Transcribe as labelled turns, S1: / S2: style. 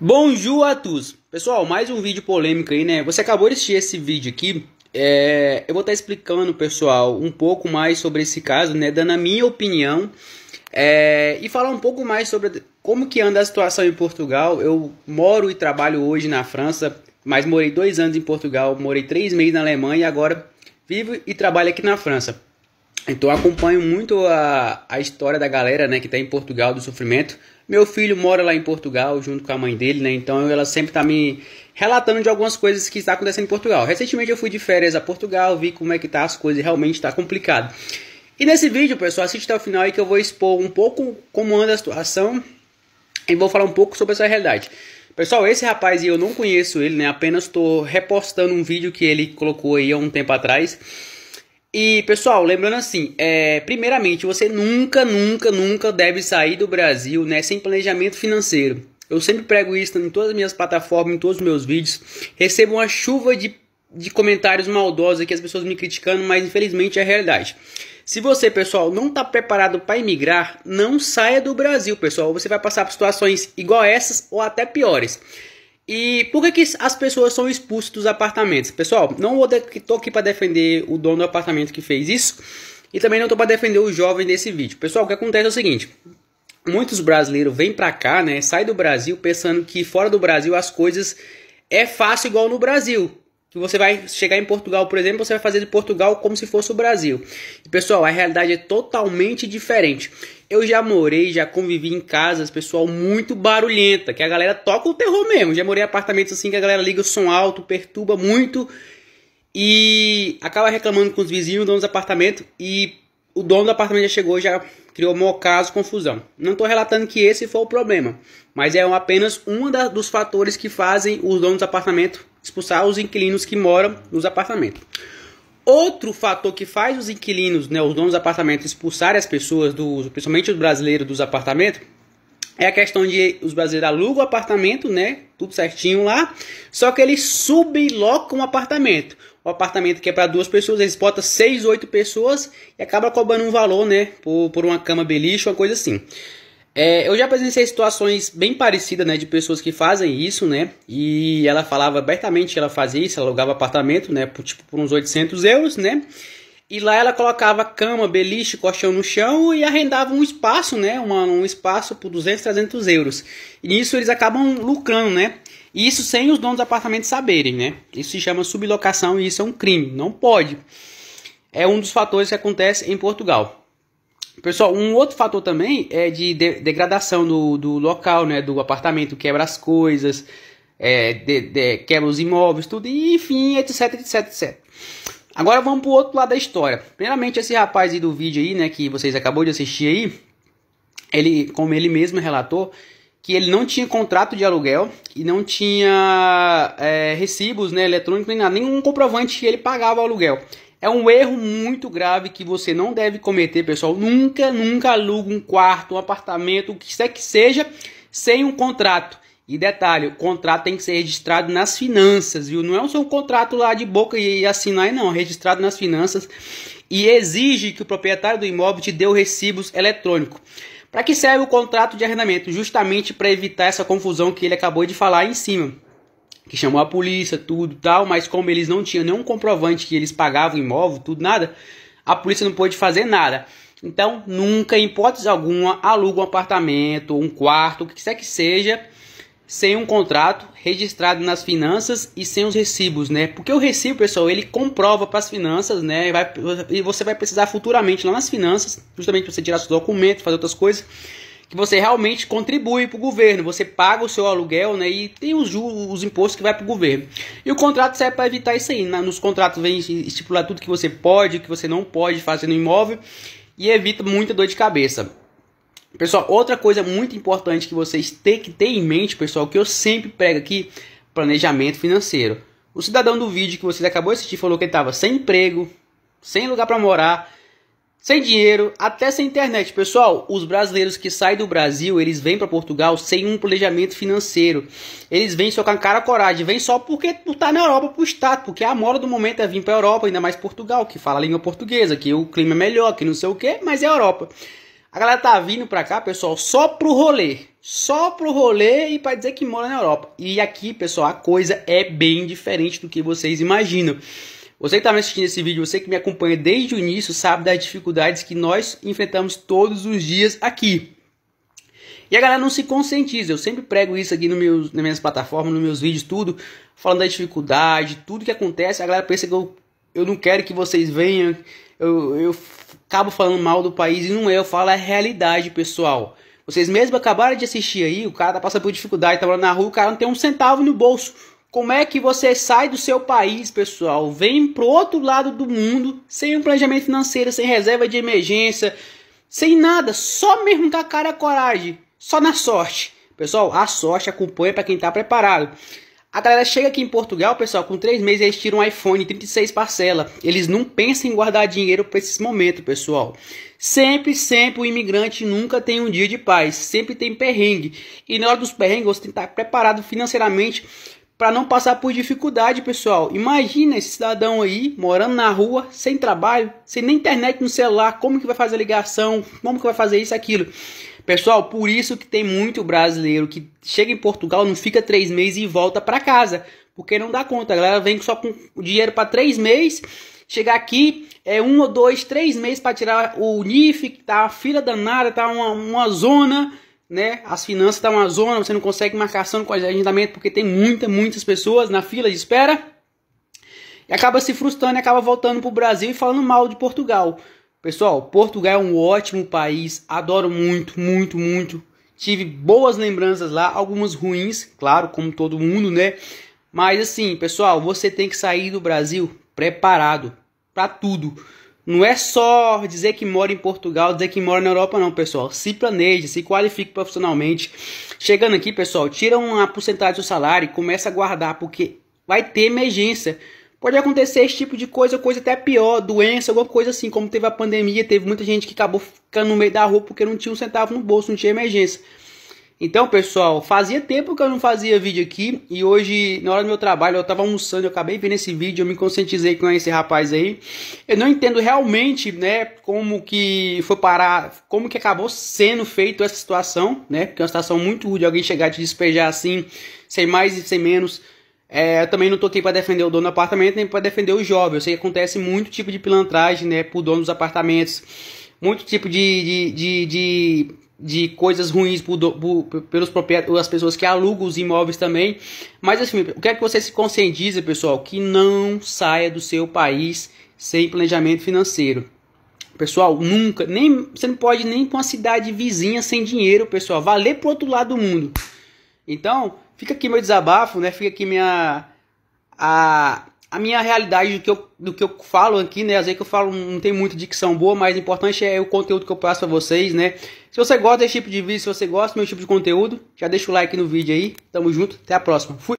S1: Bonjour a tous. Pessoal, mais um vídeo polêmico aí, né? Você acabou de assistir esse vídeo aqui. É... Eu vou estar tá explicando, pessoal, um pouco mais sobre esse caso, né? Dando a minha opinião. É... E falar um pouco mais sobre como que anda a situação em Portugal. Eu moro e trabalho hoje na França, mas morei dois anos em Portugal, morei três meses na Alemanha e agora vivo e trabalho aqui na França. Então acompanho muito a, a história da galera né, que está em Portugal do sofrimento. Meu filho mora lá em Portugal junto com a mãe dele, né? Então ela sempre tá me relatando de algumas coisas que está acontecendo em Portugal. Recentemente eu fui de férias a Portugal, vi como é que tá as coisas, realmente está complicado. E nesse vídeo, pessoal, assiste até o final aí que eu vou expor um pouco como anda a situação e vou falar um pouco sobre essa realidade. Pessoal, esse rapaz eu não conheço ele, né? Apenas estou repostando um vídeo que ele colocou aí há um tempo atrás e pessoal, lembrando assim, é, primeiramente, você nunca, nunca, nunca deve sair do Brasil né, sem planejamento financeiro. Eu sempre prego isso em todas as minhas plataformas, em todos os meus vídeos. Recebo uma chuva de, de comentários maldosos aqui, as pessoas me criticando, mas infelizmente é a realidade. Se você, pessoal, não está preparado para emigrar, não saia do Brasil, pessoal. Você vai passar por situações igual essas ou até piores. E por que, que as pessoas são expulsas dos apartamentos? Pessoal, não vou aqui para defender o dono do apartamento que fez isso e também não estou para defender o jovem nesse vídeo. Pessoal, o que acontece é o seguinte: muitos brasileiros vêm para cá, né, sai do Brasil pensando que fora do Brasil as coisas é fácil igual no Brasil. Que você vai chegar em Portugal, por exemplo, você vai fazer de Portugal como se fosse o Brasil. E, pessoal, a realidade é totalmente diferente. Eu já morei, já convivi em casas, pessoal, muito barulhenta, que a galera toca o terror mesmo. Já morei em apartamentos assim que a galera liga o som alto, perturba muito e acaba reclamando com os vizinhos, donos do apartamento e o dono do apartamento já chegou, já criou um caso, confusão. Não estou relatando que esse foi o problema, mas é apenas um da, dos fatores que fazem os donos do apartamento expulsar os inquilinos que moram nos apartamentos. Outro fator que faz os inquilinos, né, os donos do apartamento, expulsarem as pessoas, do, principalmente os brasileiros dos apartamentos, é a questão de os brasileiros alugam o apartamento, né? Tudo certinho lá. Só que eles sublocam o apartamento. O apartamento que é para duas pessoas, eles botam seis, oito pessoas e acaba cobrando um valor, né? Por, por uma cama beliche, uma coisa assim. É, eu já presenciei situações bem parecidas, né, de pessoas que fazem isso, né, e ela falava abertamente que ela fazia isso, ela alugava apartamento, né, por, tipo, por uns 800 euros, né, e lá ela colocava cama, beliche, colchão no chão e arrendava um espaço, né, uma, um espaço por 200, 300 euros. E nisso eles acabam lucrando, né, e isso sem os donos do apartamento saberem, né, isso se chama sublocação e isso é um crime, não pode. É um dos fatores que acontece em Portugal. Pessoal, um outro fator também é de, de degradação do, do local, né? Do apartamento, quebra as coisas, é, de, de, quebra os imóveis, tudo, enfim, etc, etc, etc. Agora vamos pro outro lado da história. Primeiramente, esse rapaz aí do vídeo aí, né, que vocês acabou de assistir aí, ele, como ele mesmo relatou, que ele não tinha contrato de aluguel e não tinha é, recibos, né, eletrônicos nem nada, nenhum comprovante que ele pagava o aluguel. É um erro muito grave que você não deve cometer, pessoal. Nunca, nunca aluga um quarto, um apartamento, o que quer que seja, sem um contrato. E detalhe, o contrato tem que ser registrado nas finanças, viu? Não é um seu contrato lá de boca e assinar, não. É registrado nas finanças e exige que o proprietário do imóvel te dê o recibo eletrônico. Para que serve o contrato de arrendamento? Justamente para evitar essa confusão que ele acabou de falar em cima que chamou a polícia, tudo tal, mas como eles não tinham nenhum comprovante que eles pagavam imóvel, tudo nada, a polícia não pôde fazer nada. Então, nunca, em hipótese alguma, aluga um apartamento, um quarto, o que quer que seja, sem um contrato registrado nas finanças e sem os recibos, né? Porque o recibo, pessoal, ele comprova para as finanças, né? E, vai, e você vai precisar futuramente lá nas finanças, justamente para você tirar seus documentos, fazer outras coisas que você realmente contribui para o governo, você paga o seu aluguel né, e tem os, os impostos que vai para o governo. E o contrato serve para evitar isso aí. Né? Nos contratos vem estipular tudo que você pode, que você não pode fazer no imóvel e evita muita dor de cabeça. Pessoal, outra coisa muito importante que vocês têm que ter em mente, pessoal, que eu sempre prego aqui, planejamento financeiro. O cidadão do vídeo que vocês acabou de assistir falou que ele estava sem emprego, sem lugar para morar, sem dinheiro, até sem internet. Pessoal, os brasileiros que saem do Brasil, eles vêm para Portugal sem um planejamento financeiro. Eles vêm só com a cara coragem, vêm só porque tu tá na Europa pro estado, porque a moda do momento é vir para Europa, ainda mais Portugal, que fala a língua portuguesa, que o clima é melhor, que não sei o que, mas é Europa. A galera tá vindo pra cá, pessoal, só pro rolê. Só pro rolê e para dizer que mora na Europa. E aqui, pessoal, a coisa é bem diferente do que vocês imaginam. Você que está me assistindo esse vídeo, você que me acompanha desde o início, sabe das dificuldades que nós enfrentamos todos os dias aqui. E a galera não se conscientiza. Eu sempre prego isso aqui no meus, nas minhas plataformas, nos meus vídeos, tudo, falando da dificuldade, tudo que acontece. A galera pensa que eu, eu não quero que vocês venham, eu, eu acabo falando mal do país e não é, eu falo a realidade, pessoal. Vocês mesmo acabaram de assistir aí, o cara tá passando por dificuldade, tá morando na rua, o cara não tem um centavo no bolso. Como é que você sai do seu país, pessoal, vem pro outro lado do mundo sem um planejamento financeiro, sem reserva de emergência, sem nada, só mesmo com a cara a coragem, só na sorte. Pessoal, a sorte acompanha é para quem está preparado. A galera chega aqui em Portugal, pessoal, com três meses eles tiram um iPhone 36 parcela. Eles não pensam em guardar dinheiro para esses momentos, pessoal. Sempre, sempre o imigrante nunca tem um dia de paz, sempre tem perrengue. E na hora dos perrengues você tem que estar preparado financeiramente para não passar por dificuldade, pessoal. Imagina esse cidadão aí morando na rua, sem trabalho, sem nem internet no celular, como que vai fazer a ligação, como que vai fazer isso, aquilo. Pessoal, por isso que tem muito brasileiro que chega em Portugal, não fica três meses e volta para casa, porque não dá conta. A galera vem só com o dinheiro para três meses, chegar aqui é um ou dois, três meses para tirar o NIF, que tá fila danada, tá uma, uma zona né? As finanças estão tá uma zona, você não consegue marcação com colégio de agendamento porque tem muita, muitas pessoas na fila de espera. E acaba se frustrando e acaba voltando para o Brasil e falando mal de Portugal. Pessoal, Portugal é um ótimo país, adoro muito, muito, muito. Tive boas lembranças lá, algumas ruins, claro, como todo mundo, né? Mas assim, pessoal, você tem que sair do Brasil preparado para tudo. Não é só dizer que mora em Portugal, dizer que mora na Europa, não, pessoal. Se planeje, se qualifique profissionalmente. Chegando aqui, pessoal, tira uma porcentagem do salário e começa a guardar, porque vai ter emergência. Pode acontecer esse tipo de coisa, coisa até pior, doença, alguma coisa assim, como teve a pandemia, teve muita gente que acabou ficando no meio da rua porque não tinha um centavo no bolso, não tinha emergência. Então, pessoal, fazia tempo que eu não fazia vídeo aqui e hoje, na hora do meu trabalho, eu estava almoçando, eu acabei vendo esse vídeo, eu me conscientizei com esse rapaz aí. Eu não entendo realmente, né, como que foi parar, como que acabou sendo feito essa situação, né? Porque é uma situação muito rude alguém chegar e te despejar assim, sem mais e sem menos. É, eu também não tô aqui para defender o dono do apartamento nem para defender o jovem. Eu sei que acontece muito tipo de pilantragem, né, por dono dos apartamentos muito tipo de, de, de, de, de coisas ruins por, por, pelos proprietários, as pessoas que alugam os imóveis também. Mas assim, o que é que você se conscientiza, pessoal? Que não saia do seu país sem planejamento financeiro. Pessoal, nunca, nem você não pode nem com uma cidade vizinha sem dinheiro, pessoal. Valer pro outro lado do mundo. Então, fica aqui meu desabafo, né? Fica aqui minha a a minha realidade do que eu, do que eu falo aqui, né? Às vezes que eu falo, não tem muita dicção boa, mas o importante é o conteúdo que eu passo para vocês, né? Se você gosta desse tipo de vídeo, se você gosta do meu tipo de conteúdo, já deixa o like no vídeo aí. Tamo junto, até a próxima. Fui!